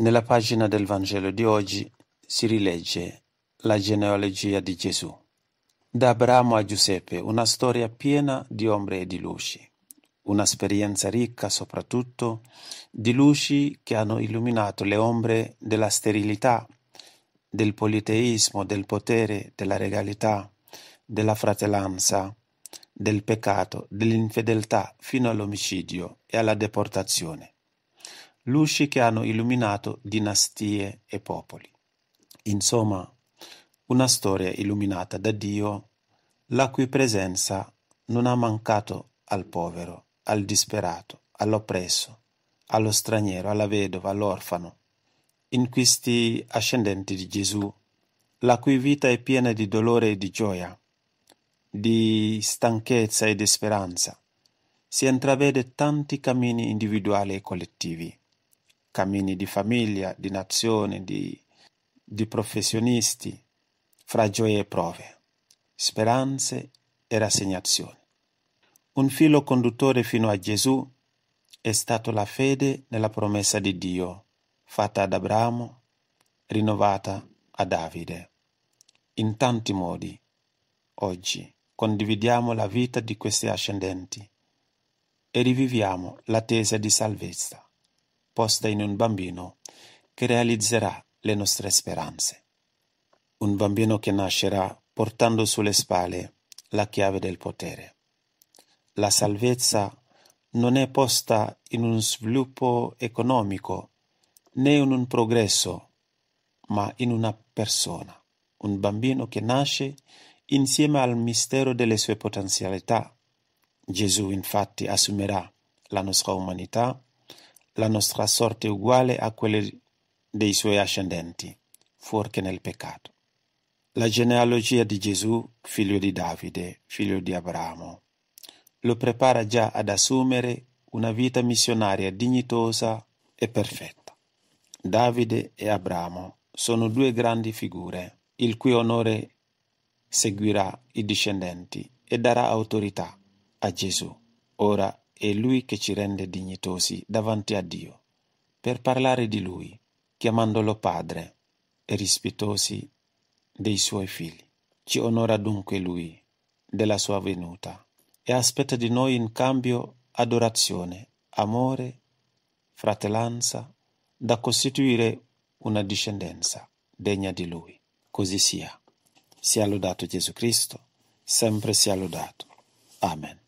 Nella pagina del Vangelo di oggi si rilegge la genealogia di Gesù. Da Abramo a Giuseppe, una storia piena di ombre e di luci, un'esperienza ricca soprattutto di luci che hanno illuminato le ombre della sterilità, del politeismo, del potere, della regalità, della fratellanza, del peccato, dell'infedeltà fino all'omicidio e alla deportazione luci che hanno illuminato dinastie e popoli. Insomma, una storia illuminata da Dio, la cui presenza non ha mancato al povero, al disperato, all'oppresso, allo straniero, alla vedova, all'orfano, in questi ascendenti di Gesù, la cui vita è piena di dolore e di gioia, di stanchezza e di speranza, si intravede tanti cammini individuali e collettivi cammini di famiglia, di nazione, di, di professionisti, fra gioie e prove, speranze e rassegnazioni. Un filo conduttore fino a Gesù è stato la fede nella promessa di Dio, fatta ad Abramo, rinnovata a Davide. In tanti modi, oggi, condividiamo la vita di questi ascendenti e riviviamo l'attesa di salvezza posta in un bambino che realizzerà le nostre speranze. Un bambino che nascerà portando sulle spalle la chiave del potere. La salvezza non è posta in un sviluppo economico né in un progresso, ma in una persona, un bambino che nasce insieme al mistero delle sue potenzialità. Gesù infatti assumerà la nostra umanità la nostra sorte è uguale a quella dei suoi ascendenti, fuorché nel peccato. La genealogia di Gesù, figlio di Davide, figlio di Abramo, lo prepara già ad assumere una vita missionaria dignitosa e perfetta. Davide e Abramo sono due grandi figure, il cui onore seguirà i discendenti e darà autorità a Gesù, ora è Lui che ci rende dignitosi davanti a Dio, per parlare di Lui, chiamandolo Padre e rispettosi dei Suoi figli. Ci onora dunque Lui della Sua venuta e aspetta di noi in cambio adorazione, amore, fratellanza, da costituire una discendenza degna di Lui. Così sia. Sia lodato Gesù Cristo, sempre sia lodato. Amen.